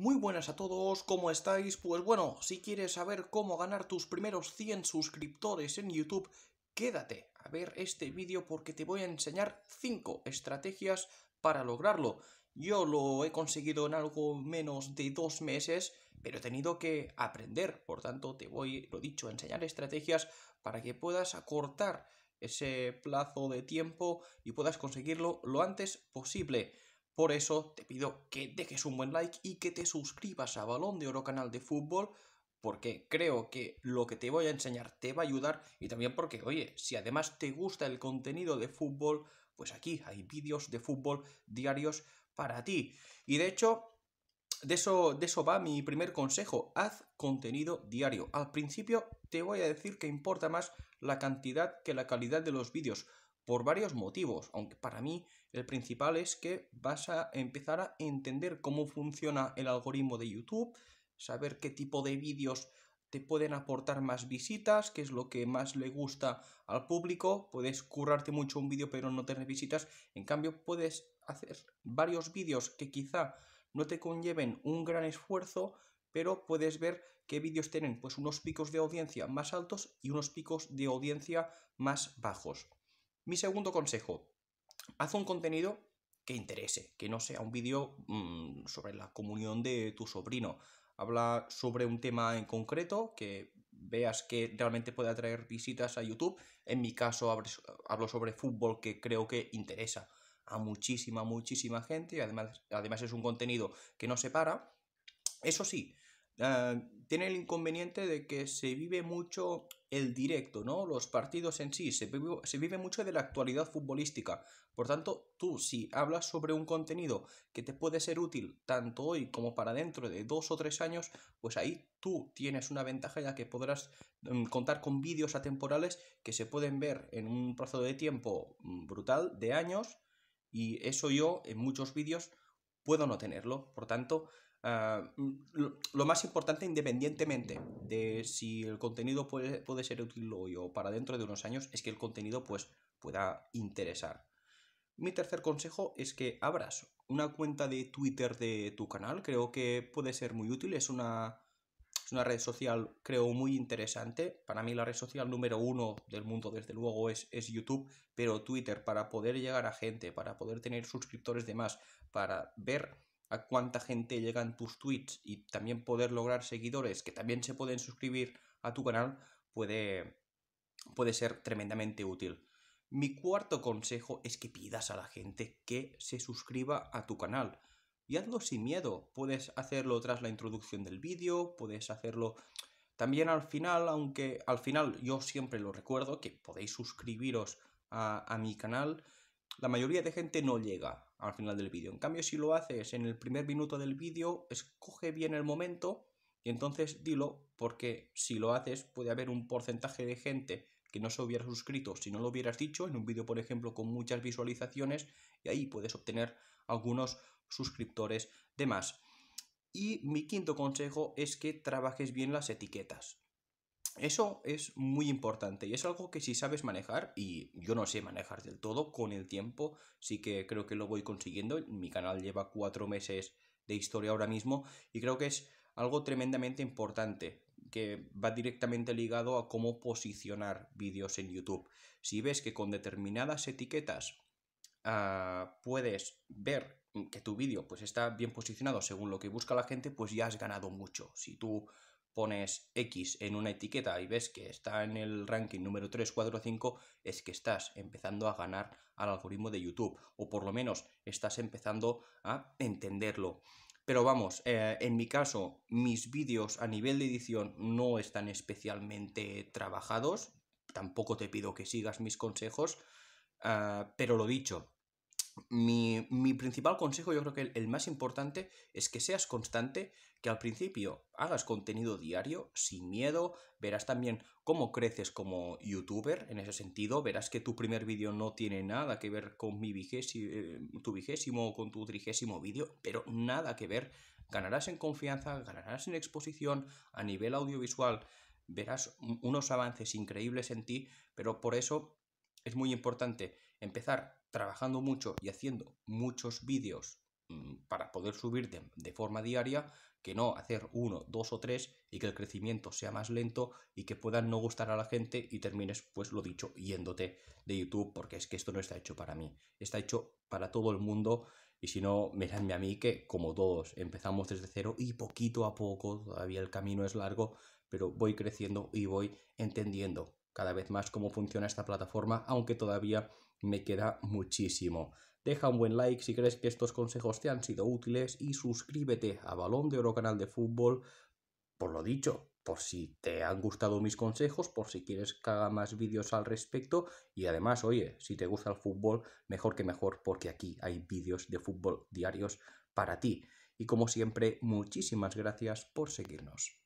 Muy buenas a todos, ¿cómo estáis? Pues bueno, si quieres saber cómo ganar tus primeros 100 suscriptores en YouTube, quédate a ver este vídeo porque te voy a enseñar 5 estrategias para lograrlo. Yo lo he conseguido en algo menos de dos meses, pero he tenido que aprender, por tanto te voy, lo dicho, a enseñar estrategias para que puedas acortar ese plazo de tiempo y puedas conseguirlo lo antes posible. Por eso te pido que dejes un buen like y que te suscribas a Balón de Oro Canal de Fútbol porque creo que lo que te voy a enseñar te va a ayudar y también porque, oye, si además te gusta el contenido de fútbol, pues aquí hay vídeos de fútbol diarios para ti. Y de hecho, de eso, de eso va mi primer consejo, haz contenido diario. Al principio te voy a decir que importa más la cantidad que la calidad de los vídeos, por varios motivos, aunque para mí el principal es que vas a empezar a entender cómo funciona el algoritmo de YouTube, saber qué tipo de vídeos te pueden aportar más visitas, qué es lo que más le gusta al público, puedes currarte mucho un vídeo pero no tener visitas, en cambio puedes hacer varios vídeos que quizá no te conlleven un gran esfuerzo, pero puedes ver qué vídeos tienen pues unos picos de audiencia más altos y unos picos de audiencia más bajos. Mi segundo consejo, haz un contenido que interese, que no sea un vídeo mm, sobre la comunión de tu sobrino. Habla sobre un tema en concreto que veas que realmente puede atraer visitas a YouTube. En mi caso hablo sobre fútbol que creo que interesa a muchísima, muchísima gente además, además es un contenido que no se para. Eso sí, Ah, tiene el inconveniente de que se vive mucho el directo, ¿no? Los partidos en sí, se vive, mucho de la actualidad futbolística. Por tanto, tú si hablas sobre un contenido que te puede ser útil tanto hoy como para dentro de dos o tres años, pues ahí tú tienes una ventaja ya que podrás mm, contar con vídeos atemporales que se pueden ver en un plazo de tiempo mm, brutal, de años, y eso yo en muchos vídeos puedo no tenerlo. Por tanto, Ah, mm, lo, más importante, independientemente de si el contenido puede, ser útil hoy o para dentro de unos años, es que el contenido pues, pueda interesar. Mi tercer consejo es que abras una cuenta de Twitter de tu canal. Creo que puede ser muy útil. Es una, una red social, creo, muy interesante. Para mí la red social número uno del mundo, desde luego, es, es YouTube. Pero Twitter, para poder llegar a gente, para poder tener suscriptores de más, para ver a cuánta gente llegan tus tweets y también poder lograr seguidores que también se pueden suscribir a tu canal puede, puede ser tremendamente útil. Mi cuarto consejo es que pidas a la gente que se suscriba a tu canal. Y hazlo sin miedo. Puedes hacerlo tras la introducción del vídeo, puedes hacerlo también al final, aunque al final yo siempre lo recuerdo, que podéis suscribiros a, a mi canal la mayoría de gente no llega al final del vídeo. En cambio, si lo haces en el primer minuto del vídeo, escoge bien el momento y entonces dilo, porque si lo haces puede haber un porcentaje de gente que no se hubiera suscrito si no lo hubieras dicho en un vídeo, por ejemplo, con muchas visualizaciones y ahí puedes obtener algunos suscriptores de más. Y mi quinto consejo es que trabajes bien las etiquetas. Eso es muy importante y es algo que si sabes manejar, y yo no sé manejar del todo, con el tiempo sí que creo que lo voy consiguiendo. Mi canal lleva cuatro meses de historia ahora mismo y creo que es algo tremendamente importante que va directamente ligado a cómo posicionar vídeos en YouTube. Si ves que con determinadas etiquetas ah, puedes ver que tu vídeo pues está bien posicionado según lo que busca la gente, pues ya has ganado mucho. Si tú pones X en una etiqueta y ves que está en el ranking número 3, 4, 5, es que estás empezando a ganar al algoritmo de YouTube, o por lo menos estás empezando a entenderlo. Pero vamos, eh, en mi caso, mis vídeos a nivel de edición no están especialmente trabajados, tampoco te pido que sigas mis consejos, ah, pero lo dicho, mi, principal consejo, yo creo que el, más importante, es que seas constante, que al principio hagas contenido diario, sin miedo, verás también cómo creces como youtuber en ese sentido, verás que tu primer vídeo no tiene nada que ver con mi vigésimo, eh, tu vigésimo o con tu trigésimo vídeo, pero nada que ver, ganarás en confianza, ganarás en exposición a nivel audiovisual, verás unos avances increíbles en ti, pero por eso es muy importante empezar trabajando mucho y haciendo muchos vídeos mm, para poder subir de, forma diaria, que no hacer uno, dos o tres y que el crecimiento sea más lento y que puedan no gustar a la gente y termines, pues lo dicho, yéndote de YouTube, porque es que esto no está hecho para mí, está hecho para todo el mundo y si no, miradme a mí que como todos empezamos desde cero y poquito a poco, todavía el camino es largo, pero voy creciendo y voy entendiendo cada vez más cómo funciona esta plataforma, aunque todavía me queda muchísimo. Deja un buen like si crees que estos consejos te han sido útiles y suscríbete a Balón de Oro Canal de Fútbol. Por lo dicho, por si te han gustado mis consejos, por si quieres que haga más vídeos al respecto y además, oye, si te gusta el fútbol, mejor que mejor porque aquí hay vídeos de fútbol diarios para ti. Y como siempre, muchísimas gracias por seguirnos.